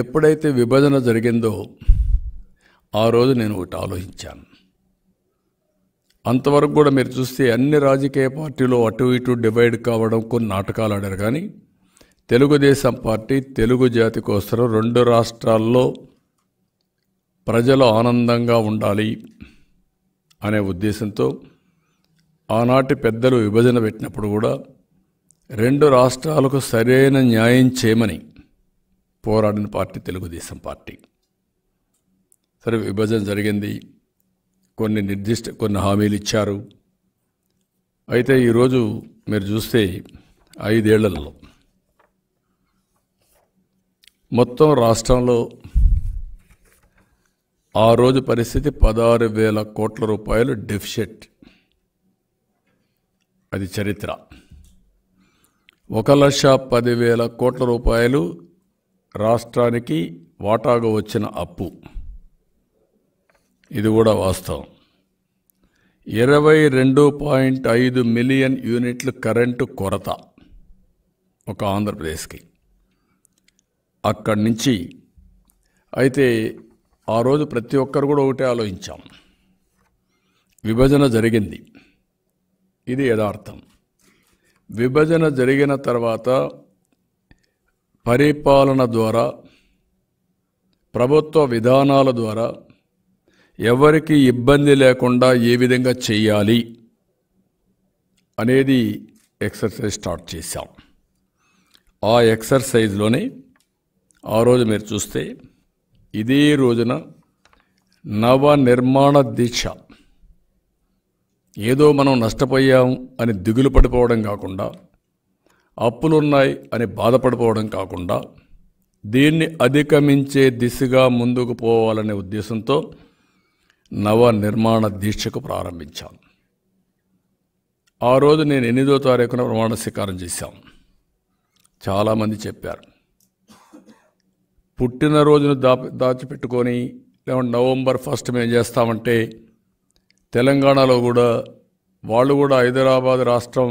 ఎప్పుడైతే విభజన జరిగిందో ఆ రోజు నేను ఒకటి ఆలోచించాను అంతవరకు కూడా మీరు చూస్తే అన్ని రాజకీయ పార్టీలు అటు ఇటు డివైడ్ కావడం కొన్ని నాటకాలు ఆడారు కానీ తెలుగుదేశం పార్టీ తెలుగు జాతి కోసం రెండు రాష్ట్రాల్లో ప్రజలు ఆనందంగా ఉండాలి అనే ఉద్దేశంతో ఆనాటి పెద్దలు విభజన పెట్టినప్పుడు కూడా రెండు రాష్ట్రాలకు సరైన న్యాయం చేయమని పోరాడిన పార్టీ తెలుగుదేశం పార్టీ సరే విభజన జరిగింది కొన్ని నిర్దిష్ట కొన్ని హామీలు ఇచ్చారు అయితే ఈరోజు మీరు చూస్తే ఐదేళ్లలో మొత్తం రాష్ట్రంలో ఆ రోజు పరిస్థితి పదహారు వేల కోట్ల రూపాయలు డెఫిషిట్ అది చరిత్ర ఒక లక్ష పదివేల కోట్ల రూపాయలు రాష్ట్రానికి వాటాగా వచ్చిన అప్పు ఇది కూడా వాస్తవం ఇరవై రెండు పాయింట్ ఐదు మిలియన్ యూనిట్లు కరెంటు కొరత ఒక ఆంధ్రప్రదేశ్కి అక్కడి నుంచి అయితే ఆ రోజు ప్రతి ఒక్కరు కూడా ఒకటే ఆలోచించాం విభజన జరిగింది ఇది యథార్థం విభజన జరిగిన తర్వాత పరిపాలన ద్వారా ప్రభుత్వ విధానాల ద్వారా ఎవరికి ఇబ్బంది లేకుండా ఏ విధంగా చేయాలి అనేది ఎక్సర్సైజ్ స్టార్ట్ చేశాం ఆ ఎక్సర్సైజ్లోనే ఆ రోజు మీరు చూస్తే ఇదే రోజున నవ నిర్మాణ దీక్ష ఏదో మనం నష్టపోయాం అని దిగులు పడిపోవడం కాకుండా అప్పులున్నాయి అని బాధపడిపోవడం కాకుండా దీన్ని అధిగమించే దిశగా ముందుకు పోవాలనే ఉద్దేశంతో నవ నిర్మాణ దీక్షకు ప్రారంభించాను ఆ రోజు నేను ఎనిమిదో తారీఖున ప్రమాణ స్వీకారం చేశాం చాలామంది చెప్పారు పుట్టినరోజును దా దాచిపెట్టుకొని లేకుంటే నవంబర్ ఫస్ట్ మేము చేస్తామంటే తెలంగాణలో కూడా వాళ్ళు కూడా హైదరాబాద్ రాష్ట్రం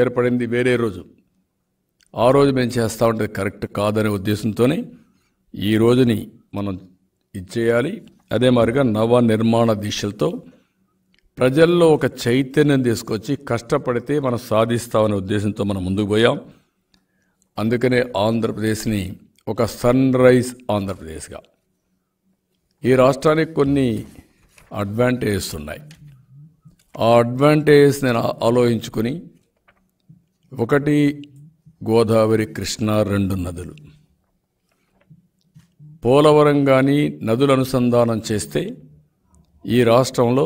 ఏర్పడింది వేరే రోజు ఆ రోజు మేము చేస్తూ ఉంటే కరెక్ట్ కాదనే ఉద్దేశంతోనే ఈ రోజుని మనం ఇచ్చేయాలి అదే మాదిరిగా నవ నిర్మాణ దీక్షలతో ప్రజల్లో ఒక చైతన్యం తీసుకొచ్చి కష్టపడితే మనం సాధిస్తామనే ఉద్దేశంతో మనం ముందుకు పోయాం అందుకనే ఆంధ్రప్రదేశ్ని ఒక సన్ రైజ్ ఆంధ్రప్రదేశ్గా ఈ రాష్ట్రానికి కొన్ని అడ్వాంటేజెస్ ఉన్నాయి ఆ అడ్వాంటేజెస్ నేను ఆలోచించుకుని ఒకటి గోదావరి కృష్ణా రెండు నదులు పోలవరం కానీ నదులు అనుసంధానం చేస్తే ఈ రాష్ట్రంలో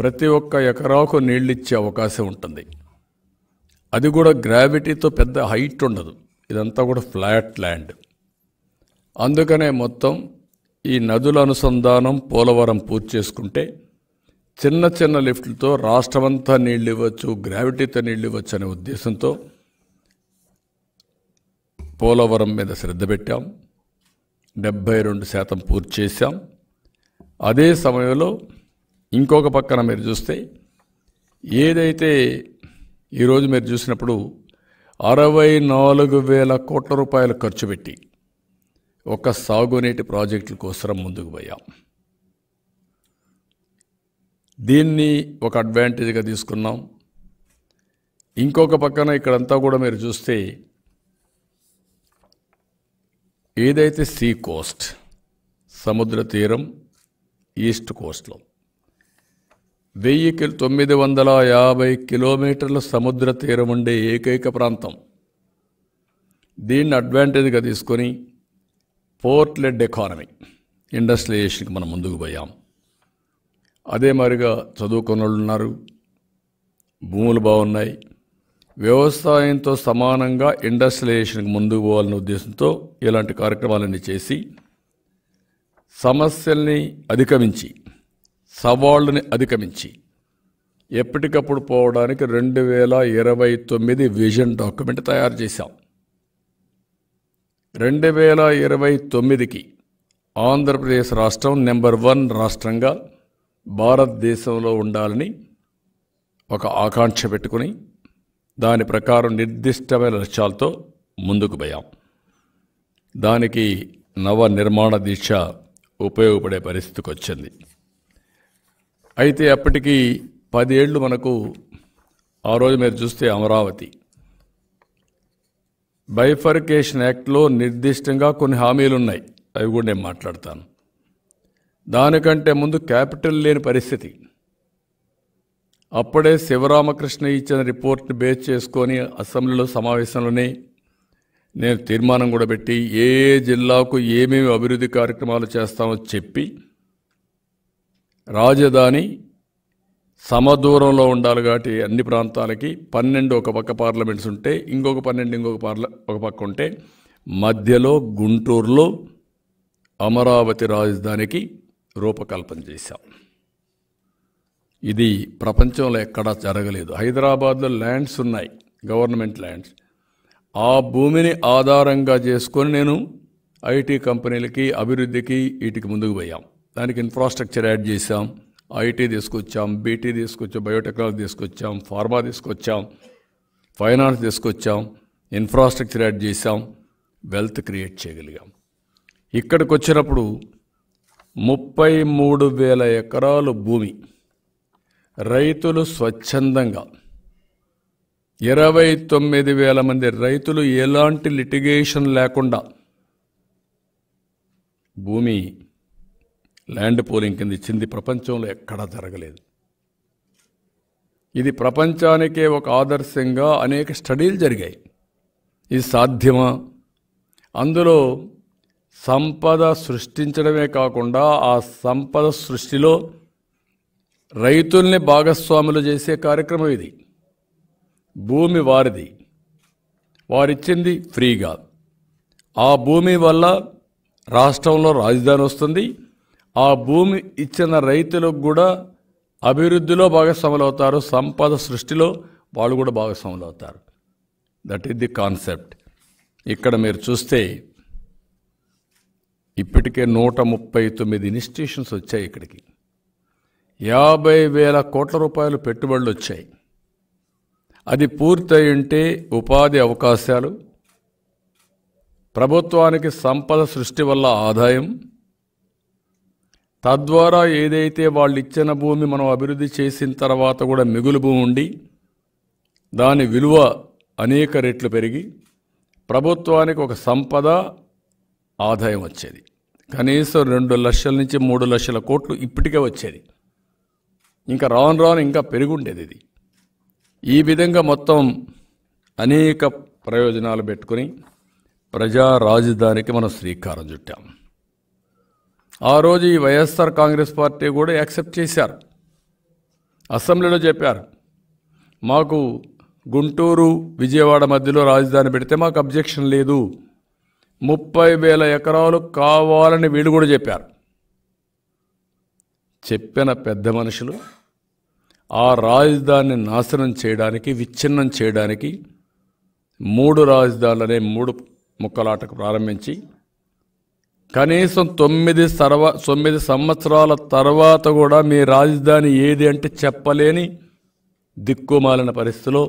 ప్రతి ఒక్క ఎకరాకు నీళ్ళిచ్చే అవకాశం ఉంటుంది అది కూడా గ్రావిటీతో పెద్ద హైట్ ఉండదు ఇదంతా కూడా ఫ్లాట్ ల్యాండ్ అందుకనే మొత్తం ఈ నదుల అనుసంధానం పోలవరం పూర్తి చేసుకుంటే చిన్న చిన్న లిఫ్ట్లతో రాష్ట్రమంతా నీళ్ళు ఇవ్వచ్చు గ్రావిటీతో నీళ్ళు ఇవ్వచ్చు అనే ఉద్దేశంతో పోలవరం మీద శ్రద్ధ పెట్టాం డెబ్భై రెండు శాతం పూర్తి చేశాం అదే సమయంలో ఇంకొక పక్కన మీరు చూస్తే ఏదైతే ఈరోజు మీరు చూసినప్పుడు అరవై నాలుగు వేల కోట్ల రూపాయలు ఖర్చు పెట్టి ఒక సాగునీటి ప్రాజెక్టుల కోసం ముందుకు పోయాం దీన్ని ఒక అడ్వాంటేజ్గా తీసుకున్నాం ఇంకొక పక్కన ఇక్కడంతా కూడా మీరు చూస్తే ఏదైతే సీ కోస్ట్ సముద్ర తీరం ఈస్ట్ కోస్ట్లో వెయ్యి కిలో తొమ్మిది వందల యాభై కిలోమీటర్ల సముద్ర తీరం ఉండే ఏకైక ప్రాంతం దీన్ని అడ్వాంటేజ్గా తీసుకొని పోర్ట్లెడ్ ఎకానమీ ఇండస్ట్రియేషన్కి మనం ముందుకు పోయాం అదే మాదిరిగా చదువుకున్న వాళ్ళు ఉన్నారు భూములు బాగున్నాయి వ్యవసాయంతో సమానంగా ఇండస్ట్రియలైజేషన్కి ముందుకు పోవాలనే ఉద్దేశంతో ఇలాంటి కార్యక్రమాలన్నీ చేసి సమస్యల్ని అధిగమించి సవాళ్ళని అధిగమించి ఎప్పటికప్పుడు పోవడానికి రెండు వేల ఇరవై తొమ్మిది విజన్ డాక్యుమెంట్ తయారు చేశాం రెండు వేల ఇరవై తొమ్మిదికి ఆంధ్రప్రదేశ్ రాష్ట్రం నెంబర్ వన్ రాష్ట్రంగా భారతదేశంలో ఉండాలని ఒక ఆకాంక్ష పెట్టుకుని దాని ప్రకారం నిర్దిష్టమైన లక్ష్యాలతో ముందుకు పోయాం దానికి నవ నిర్మాణ దీక్ష ఉపయోగపడే పరిస్థితికి వచ్చింది అయితే అప్పటికీ పదేళ్ళు మనకు ఆ రోజు మీరు చూస్తే అమరావతి బైఫర్కేషన్ యాక్ట్లో నిర్దిష్టంగా కొన్ని హామీలు ఉన్నాయి అవి కూడా నేను మాట్లాడతాను దానికంటే ముందు క్యాపిటల్ లేని పరిస్థితి అప్పుడే శివరామకృష్ణ ఇచ్చిన రిపోర్ట్ని బేస్ చేసుకొని అసెంబ్లీలో సమావేశంలోనే నేను తీర్మానం కూడా పెట్టి ఏ జిల్లాకు ఏమేమి అభివృద్ధి కార్యక్రమాలు చేస్తామో చెప్పి రాజధాని సమదూరంలో ఉండాలి కాబట్టి అన్ని ప్రాంతాలకి పన్నెండు ఒక పక్క పార్లమెంట్స్ ఉంటే ఇంకొక పన్నెండు ఇంకొక పార్ల ఒక పక్క ఉంటే మధ్యలో గుంటూరులో అమరావతి రాజధానికి రూపకల్పన చేశాం ఇది ప్రపంచంలో ఎక్కడా జరగలేదు హైదరాబాద్లో ల్యాండ్స్ ఉన్నాయి గవర్నమెంట్ ల్యాండ్స్ ఆ భూమిని ఆధారంగా చేసుకొని నేను ఐటీ కంపెనీలకి అభివృద్ధికి వీటికి ముందుకు పోయాం దానికి ఇన్ఫ్రాస్ట్రక్చర్ యాడ్ చేసాం ఐటీ తీసుకొచ్చాం బీటీ తీసుకొచ్చాం బయోటెక్నాలజీ తీసుకొచ్చాం ఫార్మా తీసుకొచ్చాం ఫైనాన్స్ తీసుకొచ్చాం ఇన్ఫ్రాస్ట్రక్చర్ యాడ్ చేసాం వెల్త్ క్రియేట్ చేయగలిగాం ఇక్కడికి వచ్చినప్పుడు ముప్పై మూడు వేల ఎకరాలు భూమి రైతులు స్వచ్ఛందంగా ఇరవై తొమ్మిది వేల మంది రైతులు ఎలాంటి లిటిగేషన్ లేకుండా భూమి ల్యాండ్ పోలింగ్ కింద ఇచ్చింది ప్రపంచంలో ఎక్కడా జరగలేదు ఇది ప్రపంచానికే ఒక ఆదర్శంగా అనేక స్టడీలు జరిగాయి ఇది సాధ్యమా అందులో సంపద సృష్టించడమే కాకుండా ఆ సంపద సృష్టిలో రైతుల్ని భాగస్వాములు చేసే కార్యక్రమం ఇది భూమి వారిది వారిచ్చింది ఫ్రీగా ఆ భూమి వల్ల రాష్ట్రంలో రాజధాని వస్తుంది ఆ భూమి ఇచ్చిన రైతులకు కూడా అభివృద్ధిలో భాగస్వాములు అవుతారు సంపద సృష్టిలో వాళ్ళు కూడా భాగస్వాములు అవుతారు దట్ ఈస్ ది కాన్సెప్ట్ ఇక్కడ మీరు చూస్తే ఇప్పటికే నూట ముప్పై తొమ్మిది ఇన్స్టిట్యూషన్స్ వచ్చాయి ఇక్కడికి యాభై వేల కోట్ల రూపాయలు పెట్టుబడులు వచ్చాయి అది పూర్తయి ఉపాధి అవకాశాలు ప్రభుత్వానికి సంపద సృష్టి వల్ల ఆదాయం తద్వారా ఏదైతే వాళ్ళు ఇచ్చిన భూమి మనం అభివృద్ధి చేసిన తర్వాత కూడా మిగులు భూమి ఉండి దాని విలువ అనేక రెట్లు పెరిగి ప్రభుత్వానికి ఒక సంపద ఆదాయం వచ్చేది కనీసం రెండు లక్షల నుంచి మూడు లక్షల కోట్లు ఇప్పటికే వచ్చేది ఇంకా రాను రాను ఇంకా పెరుగుండేది ఇది ఈ విధంగా మొత్తం అనేక ప్రయోజనాలు పెట్టుకుని ప్రజా రాజధానికి మనం శ్రీకారం చుట్టాం ఆ రోజు ఈ వైఎస్ఆర్ కాంగ్రెస్ పార్టీ కూడా యాక్సెప్ట్ చేశారు అసెంబ్లీలో చెప్పారు మాకు గుంటూరు విజయవాడ మధ్యలో రాజధాని పెడితే మాకు అబ్జెక్షన్ లేదు ముప్పై వేల ఎకరాలు కావాలని వీళ్ళు కూడా చెప్పారు చెప్పిన పెద్ద మనుషులు ఆ రాజధానిని నాశనం చేయడానికి విచ్ఛిన్నం చేయడానికి మూడు రాజధానులనే మూడు ముక్కలాటకు ప్రారంభించి కనీసం తొమ్మిది సర్వ తొమ్మిది సంవత్సరాల తర్వాత కూడా మీ రాజధాని ఏది అంటే చెప్పలేని దిక్కుమాలిన పరిస్థితిలో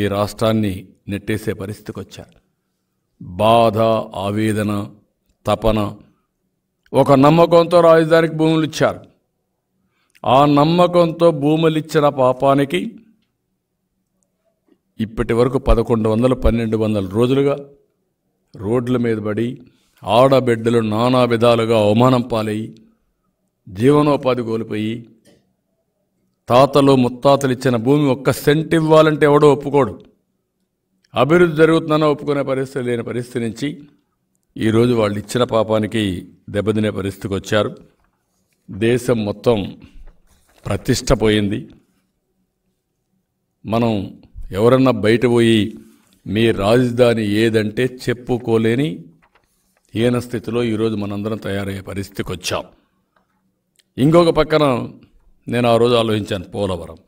ఈ రాష్ట్రాన్ని నెట్టేసే పరిస్థితికి వచ్చారు బాధ ఆవేదన తపన ఒక నమ్మకంతో రాజధానికి భూములు ఇచ్చారు ఆ నమ్మకంతో భూములు ఇచ్చిన పాపానికి ఇప్పటి వరకు పదకొండు వందలు పన్నెండు వందల రోజులుగా రోడ్ల మీద పడి ఆడబిడ్డలు నానా విధాలుగా అవమానం పాలయ్యి జీవనోపాధి కోల్పోయి తాతలు ముత్తాతలు ఇచ్చిన భూమి ఒక్క సెంట్ ఇవ్వాలంటే ఎవడో ఒప్పుకోడు అభివృద్ధి జరుగుతుందని ఒప్పుకునే పరిస్థితి లేని పరిస్థితి నుంచి ఈరోజు వాళ్ళు ఇచ్చిన పాపానికి దెబ్బతినే పరిస్థితికి వచ్చారు దేశం మొత్తం ప్రతిష్ట పోయింది మనం ఎవరన్నా బయట పోయి మీ రాజధాని ఏదంటే చెప్పుకోలేని ఈయన స్థితిలో ఈరోజు మనందరం తయారయ్యే పరిస్థితికి వచ్చాం ఇంకొక పక్కన నేను ఆ రోజు ఆలోచించాను పోలవరం